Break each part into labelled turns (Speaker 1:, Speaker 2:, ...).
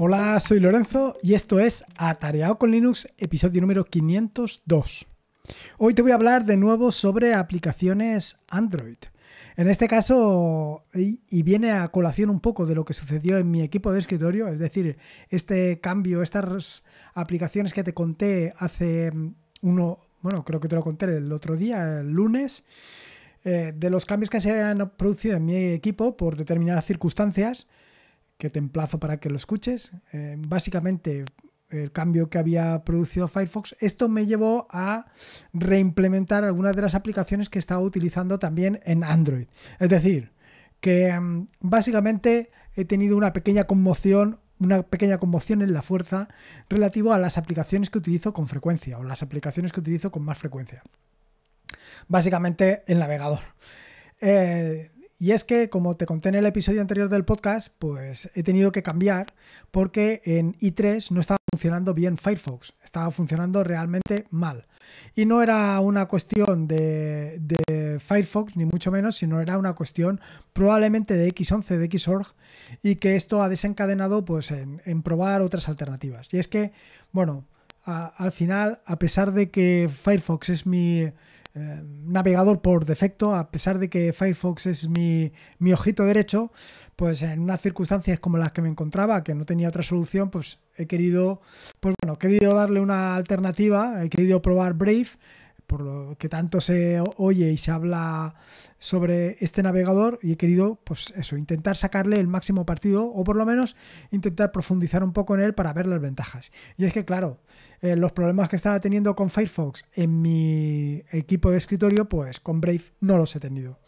Speaker 1: Hola, soy Lorenzo y esto es Atareado con Linux, episodio número 502. Hoy te voy a hablar de nuevo sobre aplicaciones Android. En este caso, y viene a colación un poco de lo que sucedió en mi equipo de escritorio, es decir, este cambio, estas aplicaciones que te conté hace mm, uno, bueno, creo que te lo conté el otro día, el lunes, eh, de los cambios que se han producido en mi equipo por determinadas circunstancias, que te emplazo para que lo escuches. Eh, básicamente, el cambio que había producido Firefox, esto me llevó a reimplementar algunas de las aplicaciones que estaba utilizando también en Android. Es decir, que mm, básicamente he tenido una pequeña conmoción una pequeña conmoción en la fuerza relativo a las aplicaciones que utilizo con frecuencia o las aplicaciones que utilizo con más frecuencia. Básicamente el navegador. Eh, y es que, como te conté en el episodio anterior del podcast, pues he tenido que cambiar porque en i3 no estaba funcionando bien Firefox, estaba funcionando realmente mal. Y no era una cuestión de, Firefox, ni mucho menos, sino era una cuestión probablemente de X11, de Xorg, y que esto ha desencadenado pues, en, probar otras alternativas. Y es que, bueno, al final, a pesar de que Firefox es mi, Em, navegador por defecto, a pesar de que Firefox es mi, mi, ojito derecho, pues en unas circunstancias como las que me encontraba, que no tenía otra solución, pues he querido, pues bueno, he querido darle una alternativa, he querido probar Brave, por lo que tanto se oye y se habla sobre este navegador y he querido pues eso, intentar sacarle el máximo partido o por lo menos intentar profundizar un poco en él para ver las ventajas. Y es que claro, eh, los problemas que estaba teniendo con Firefox en mi equipo de escritorio, pues con Brave no los he tenido.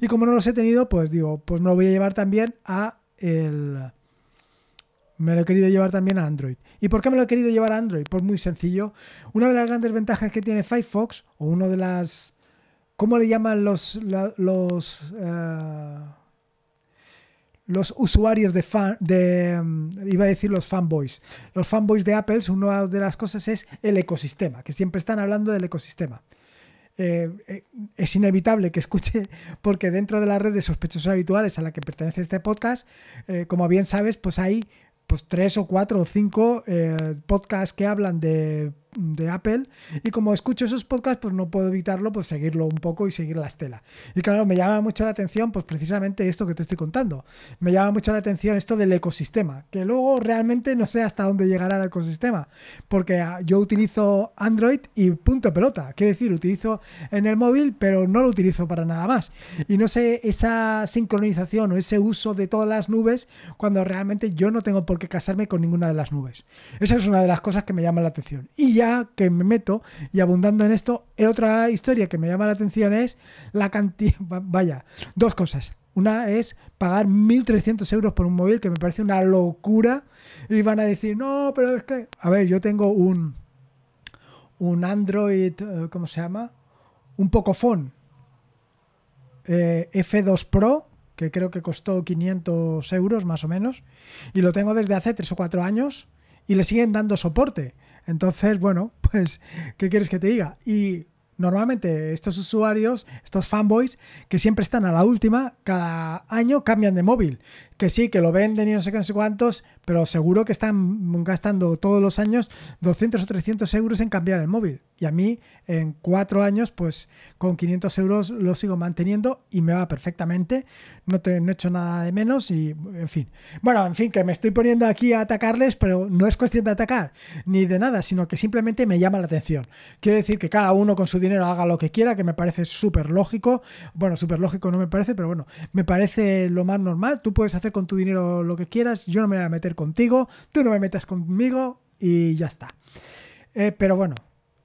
Speaker 1: Y como no los he tenido, pues digo, pues me lo voy a llevar también a el me lo he querido llevar también a Android. ¿Y por qué me lo he querido llevar a Android? Pues muy sencillo. Una de las grandes ventajas que tiene Firefox, o uno de las. ¿Cómo le llaman los. los. Eh, los usuarios de fan. de. Mm, iba a decir los fanboys. Los fanboys de Apple, una de las cosas es el ecosistema, que siempre están hablando del ecosistema. Eh, eh, es inevitable que escuche, porque dentro de la red de sospechosos habituales a la que pertenece este podcast, como bien sabes, pues hay pues tres o cuatro o cinco eh, podcasts que hablan de de Apple y como escucho esos podcasts pues no puedo evitarlo pues seguirlo un poco y seguir la estela y claro me llama mucho la atención pues precisamente esto que te estoy contando me llama mucho la atención esto del ecosistema que luego realmente no sé hasta dónde llegará el ecosistema porque ah, yo utilizo Android y punto pelota quiere decir utilizo en el móvil pero no lo utilizo para nada más y no sé esa sincronización o ese uso de todas las nubes cuando realmente yo no tengo por qué casarme con ninguna de las nubes esa es una de las cosas que me llama la atención y que me meto y abundando en esto, otra historia que me llama la atención es la cantidad, vaya, dos cosas. Una es pagar 1.300 euros por un móvil, que me parece una locura. Y van a decir, no, pero es que, a ver, yo tengo un, un Android, eh, ¿cómo se llama? Un Pocophone eh, F2 Pro, que creo que costó 500 euros más o menos, y lo tengo desde hace 3 o 4 años y le siguen dando soporte. Entonces, bueno, pues, ¿qué quieres que te diga? Y normalmente estos usuarios, estos fanboys, que siempre están a la última, cada año cambian de móvil que sí, que lo venden y no sé qué, no sé cuántos, pero seguro que están gastando todos los años 200 o 300 euros en cambiar el móvil. Y a mí, en cuatro años, pues con 500 euros lo sigo manteniendo y me va perfectamente. No, te, no he hecho nada de menos y, en fin. Bueno, en fin, que me estoy poniendo aquí a atacarles, pero no es cuestión de atacar ni de nada, sino que simplemente me llama la atención. Quiero decir que cada uno con su dinero haga lo que quiera, que me parece súper lógico. Bueno, súper lógico no me parece, pero bueno, me parece lo más normal. Tú puedes hacer con tu dinero lo que quieras, yo no me voy a meter contigo, tú no me metas conmigo y ya está. Eh, pero bueno,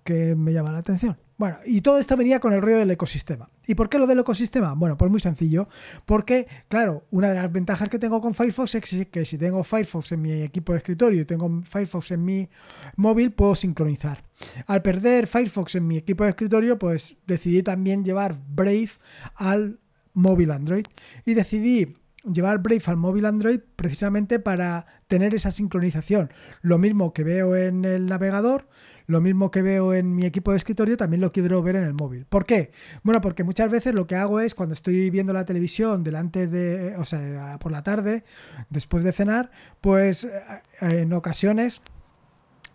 Speaker 1: que me llama la atención. Bueno, y todo esto venía con el ruido del ecosistema. ¿Y por qué lo del ecosistema? Bueno, pues muy sencillo. Porque, claro, una de las ventajas que tengo con Firefox es que si tengo Firefox en mi equipo de escritorio y tengo Firefox en mi móvil, puedo sincronizar. Al perder Firefox en mi equipo de escritorio, pues decidí también llevar Brave al móvil Android. Y decidí llevar Brave al móvil Android precisamente para tener esa sincronización. Lo mismo que veo en el navegador, lo mismo que veo en mi equipo de escritorio, también lo quiero ver en el móvil. ¿Por qué? Bueno, porque muchas veces lo que hago es cuando estoy viendo la televisión delante de, o sea, por la tarde, después de cenar, pues eh, en ocasiones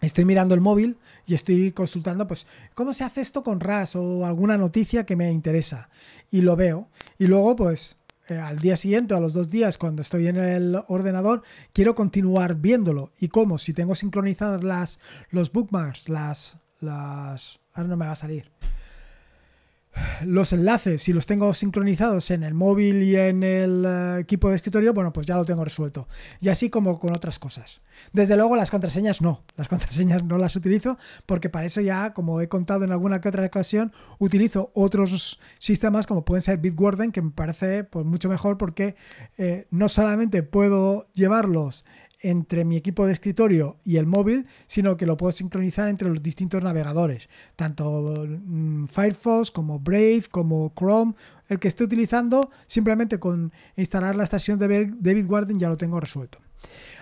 Speaker 1: estoy mirando el móvil y estoy consultando, pues, ¿cómo se hace esto con RAS o alguna noticia que me interesa? Y lo veo. Y luego, pues, eh, al día siguiente a los dos días cuando estoy en el ordenador, quiero continuar viéndolo. ¿Y cómo? Si tengo sincronizadas las, los bookmarks, las, las... Ahora no me va a salir los enlaces, si los tengo sincronizados en el móvil y en el eh, equipo de escritorio, bueno, pues ya lo tengo resuelto. Y así como con otras cosas. Desde luego las contraseñas no, las contraseñas no las utilizo porque para eso ya, como he contado en alguna que otra ocasión, utilizo otros sistemas como pueden ser Bitwarden, que me parece pues, mucho mejor porque eh, no solamente puedo llevarlos entre mi equipo de escritorio y el móvil, sino que lo puedo sincronizar entre los distintos navegadores, tanto mm, Firefox como Brave, como Chrome, el que esté utilizando, simplemente con instalar la estación de David Warden ya lo tengo resuelto.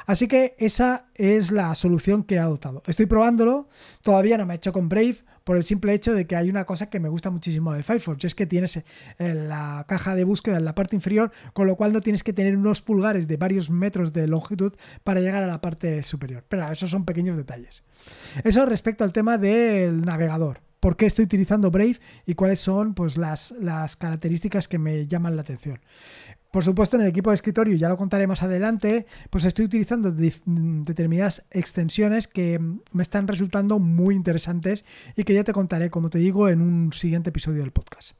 Speaker 1: Así que esa es la solución que he adoptado. Estoy probándolo, todavía no me he hecho con Brave por el simple hecho de que hay una cosa que me gusta muchísimo de Firefox, es que tienes eh, la caja de búsqueda en la parte inferior, con lo cual no tienes que tener unos pulgares de varios metros de longitud para llegar a la parte superior. Pero esos son pequeños detalles. Eso respecto al tema del navegador. ¿Por qué estoy utilizando Brave y cuáles son pues, las, las características que me llaman la atención? Por supuesto, en el equipo de escritorio, ya lo contaré más adelante, pues estoy utilizando determinadas extensiones que mm, me están resultando muy interesantes y que ya te contaré, como te digo, en un siguiente episodio del podcast.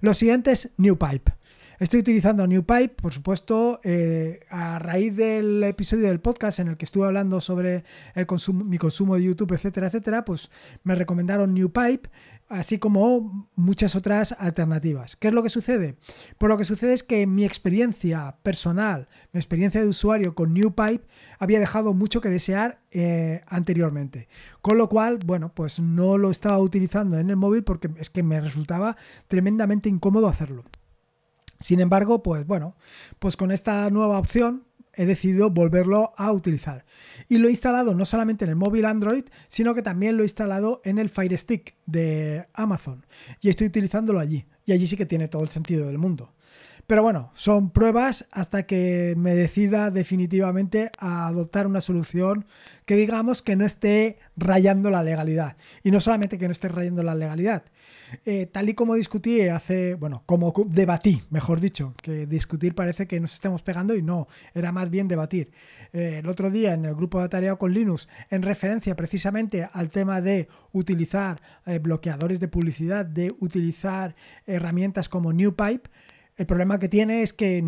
Speaker 1: Lo siguiente es NewPipe. Estoy utilizando NewPipe, por supuesto, eh, a raíz del episodio del podcast en el que estuve hablando sobre el consumo mi consumo de YouTube, etcétera, etcétera, pues me recomendaron NewPipe así como muchas otras alternativas. ¿Qué es lo que sucede? Pues lo que sucede es que mi experiencia personal, mi experiencia de usuario con NewPipe había dejado mucho que desear eh, anteriormente. Con lo cual, bueno, pues no lo estaba utilizando en el móvil porque es que me resultaba tremendamente incómodo hacerlo. Sin embargo, pues bueno, pues con esta nueva opción, he decidido volverlo a utilizar. Y lo he instalado no solamente en el móvil Android, sino que también lo he instalado en el Fire Stick de Amazon. Y estoy utilizándolo allí. Y allí sí que tiene todo el sentido del mundo. Pero bueno, son pruebas hasta que me decida definitivamente a adoptar una solución que digamos que no esté rayando la legalidad. Y no solamente que no esté rayando la legalidad. Eh, tal y como discutí hace, bueno, como debatí, mejor dicho, que discutir parece que nos estemos pegando y no, era más bien debatir. Eh, el otro día en el grupo de tarea con Linux, en referencia precisamente al tema de utilizar eh, bloqueadores de publicidad, de utilizar herramientas como NewPipe, el problema que tiene es que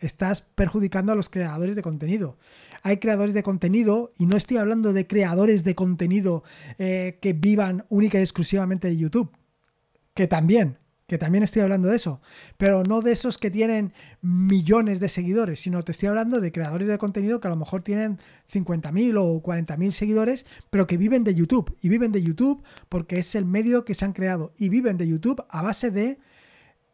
Speaker 1: estás perjudicando a los creadores de contenido. Hay creadores de contenido, y no estoy hablando de creadores de contenido eh, que vivan única y exclusivamente de YouTube, que también, que también estoy hablando de eso, pero no de esos que tienen millones de seguidores, sino te estoy hablando de creadores de contenido que a lo mejor tienen 50.000 o 40.000 seguidores, pero que viven de YouTube y viven de YouTube porque es el medio que se han creado y viven de YouTube a base de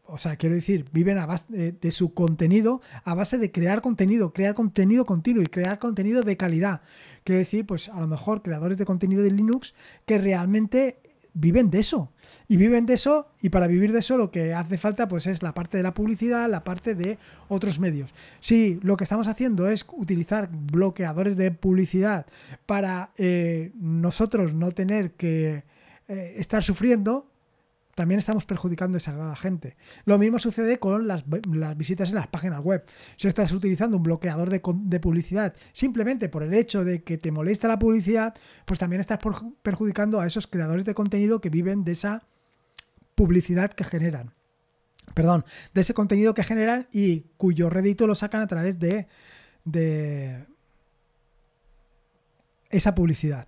Speaker 1: o sea, quiero decir, viven a base de, su contenido, a base de crear contenido, crear contenido continuo y crear contenido de calidad. Quiero decir, pues a lo mejor creadores de contenido de Linux que realmente viven de eso. Y viven de eso, y para vivir de eso lo que hace falta pues es la parte de la publicidad, la parte de otros medios. Si lo que estamos haciendo es utilizar bloqueadores de publicidad para eh, nosotros no tener que eh, estar sufriendo, también estamos perjudicando a esa gente. Lo mismo sucede con las, visitas en las páginas web. Si estás utilizando un bloqueador de, publicidad simplemente por el hecho de que te molesta la publicidad, pues también estás perjudicando a esos creadores de contenido que viven de esa publicidad que generan. Perdón, de ese contenido que generan y cuyo rédito lo sacan a través de esa publicidad.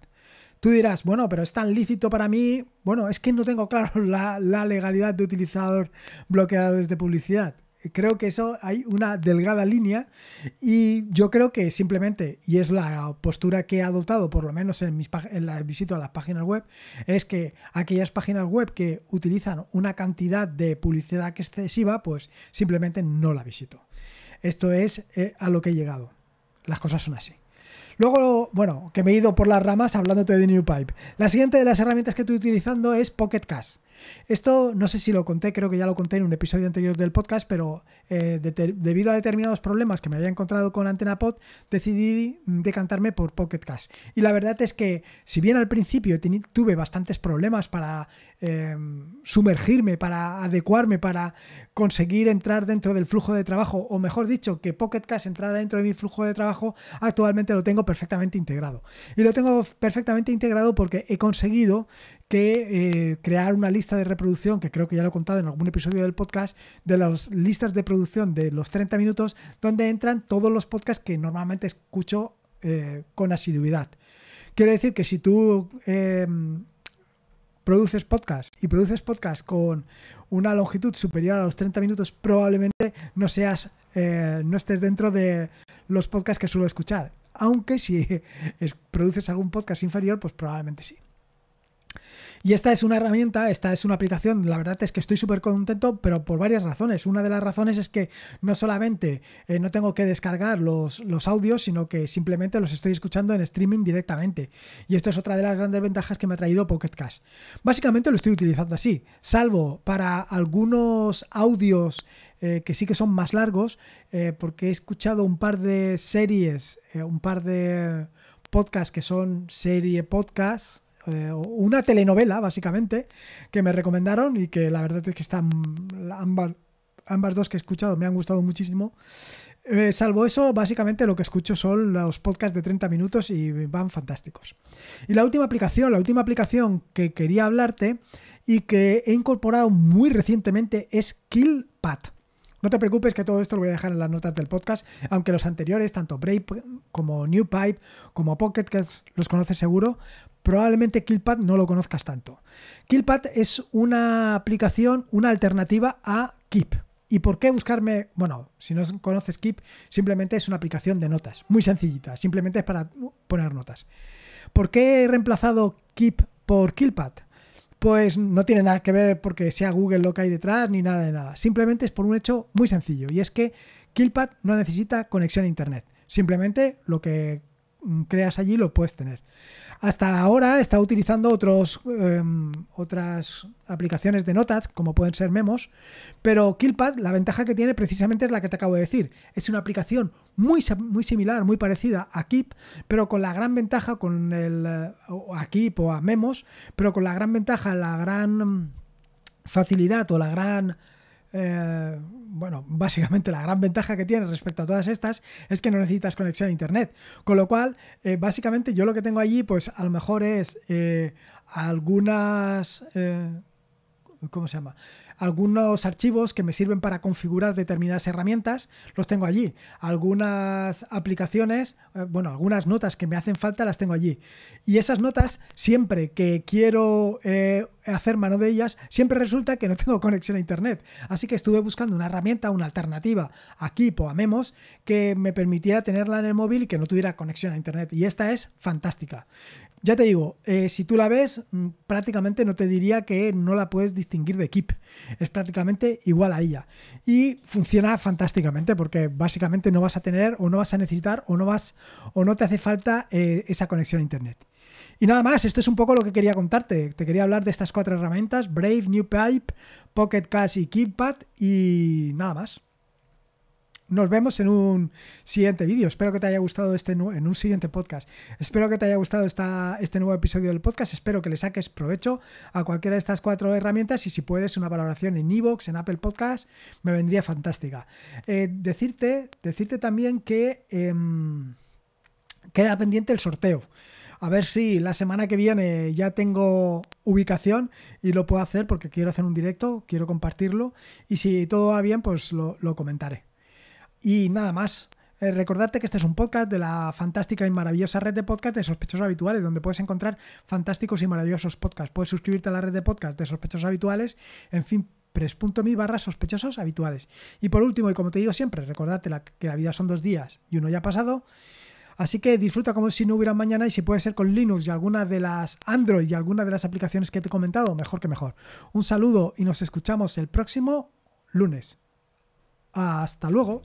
Speaker 1: Tú dirás, bueno, pero es tan lícito para mí. Bueno, es que no tengo claro la, legalidad de utilizar bloqueadores de publicidad creo que eso hay una delgada línea y yo creo que simplemente, y es la postura que he adoptado, por lo menos en mis en la visito a las páginas web, es que aquellas páginas web que utilizan una cantidad de publicidad excesiva, pues simplemente no la visito. Esto es eh, a lo que he llegado. Las cosas son así. Luego, bueno, que me he ido por las ramas hablándote de New Pipe. La siguiente de las herramientas que estoy utilizando es Pocket Cash. Esto no sé si lo conté, creo que ya lo conté en un episodio anterior del podcast, pero eh, debido a determinados problemas que me había encontrado con AntenaPod, decidí decantarme por Pocket Cash. Y la verdad es que, si bien al principio tuve bastantes problemas para eh, sumergirme, para adecuarme, para conseguir entrar dentro del flujo de trabajo, o mejor dicho, que Pocket Cash entrara dentro de mi flujo de trabajo, actualmente lo tengo perfectamente integrado. Y lo tengo perfectamente integrado porque he conseguido que eh, crear una lista de reproducción, que creo que ya lo he contado en algún episodio del podcast, de las listas de producción de los 30 minutos, donde entran todos los podcasts que normalmente escucho eh, con asiduidad. Quiero decir que si tú em, produces podcast y produces podcast con una longitud superior a los 30 minutos, probablemente no seas, eh, no estés dentro de los podcasts que suelo escuchar aunque si produces algún podcast inferior, pues probablemente sí. Y esta es una herramienta, esta es una aplicación, la verdad es que estoy súper contento, pero por varias razones. Una de las razones es que no solamente eh, no tengo que descargar los, los, audios, sino que simplemente los estoy escuchando en streaming directamente. Y esto es otra de las grandes ventajas que me ha traído Pocket Cash. Básicamente lo estoy utilizando así, salvo para algunos audios eh, que sí que son más largos, eh, porque he escuchado un par de series, eh, un par de podcasts que son serie podcast, una telenovela básicamente, que me recomendaron y que la verdad es que están ambas, ambas dos que he escuchado me han gustado muchísimo. salvo eso, básicamente lo que escucho son los podcasts de 30 minutos y van fantásticos. Y la última aplicación, la última aplicación que quería hablarte y que he incorporado muy recientemente es KillPad. No te preocupes que todo esto lo voy a dejar en las notas del podcast, aunque los anteriores, tanto Brave como New Pipe, como Pocket, que los conoces seguro, probablemente Killpad no lo conozcas tanto. Killpad es una aplicación, una alternativa a Keep. ¿Y por qué buscarme? Bueno, si no conoces Keep, simplemente es una aplicación de notas, muy sencillita, simplemente es para poner notas. ¿Por qué he reemplazado Keep por Killpad? pues no tiene nada que ver porque sea Google lo que hay detrás ni nada de nada. Simplemente es por un hecho muy sencillo y es que Killpad no necesita conexión a Internet. Simplemente lo que Mm, creas allí lo puedes tener. Hasta ahora está utilizando otros, em, otras aplicaciones de notas, como pueden ser Memos, pero Killpad, la ventaja que tiene precisamente es la que te acabo de decir. Es una aplicación muy, muy similar, muy parecida a Keep, pero con la gran ventaja, con el, a Keep o a Memos, pero con la gran ventaja, la gran mm, facilidad o la gran eh, bueno, básicamente la gran ventaja que tiene respecto a todas estas es que no necesitas conexión a internet. Con lo cual, eh, básicamente yo lo que tengo allí, pues a lo mejor es eh, algunas ¿cómo se llama? Algunos archivos que me sirven para configurar determinadas herramientas, los tengo allí. Algunas aplicaciones, eh, bueno, algunas notas que me hacen falta, las tengo allí. Y esas notas, siempre que quiero eh, hacer mano de ellas, siempre resulta que no tengo conexión a Internet. Así que estuve buscando una herramienta, una alternativa aquí, Poamemos, que me permitiera tenerla en el móvil y que no tuviera conexión a Internet. Y esta es fantástica. Ya te digo, eh, si tú la ves, mm, prácticamente no te diría que no la puedes distinguir de Keep. Es prácticamente igual a ella. Y funciona fantásticamente porque básicamente no vas a tener o no vas a necesitar o no, vas, o no te hace falta eh, esa conexión a Internet. Y nada más, esto es un poco lo que quería contarte. Te quería hablar de estas cuatro herramientas, Brave, New Pipe, Pocket Cash y KeepPad y nada más. Nos vemos en un siguiente vídeo. Espero que te haya gustado este en un siguiente podcast. Espero que te haya gustado este nuevo episodio del podcast. Espero que le saques provecho a cualquiera de estas cuatro herramientas y si puedes una valoración en iVoox, en Apple Podcast, me vendría fantástica. Eh, decirte, decirte también que em, queda pendiente el sorteo. A ver si la semana que viene ya tengo ubicación y lo puedo hacer porque quiero hacer un directo, quiero compartirlo y si todo va bien pues lo comentaré. Y nada más. Eh, recordarte que este es un podcast de la fantástica y maravillosa red de podcast de sospechosos habituales, donde puedes encontrar fantásticos y maravillosos podcasts. Puedes suscribirte a la red de podcast de sospechosos habituales, en fin pres.mi barra sospechosos habituales. Y por último, y como te digo siempre, recordarte que la vida son dos días y uno ya ha pasado. Así que disfruta como si no hubiera mañana y si puede ser con Linux y alguna de las Android y alguna de las aplicaciones que te he comentado, mejor que mejor. Un saludo y nos escuchamos el próximo lunes. Hasta luego.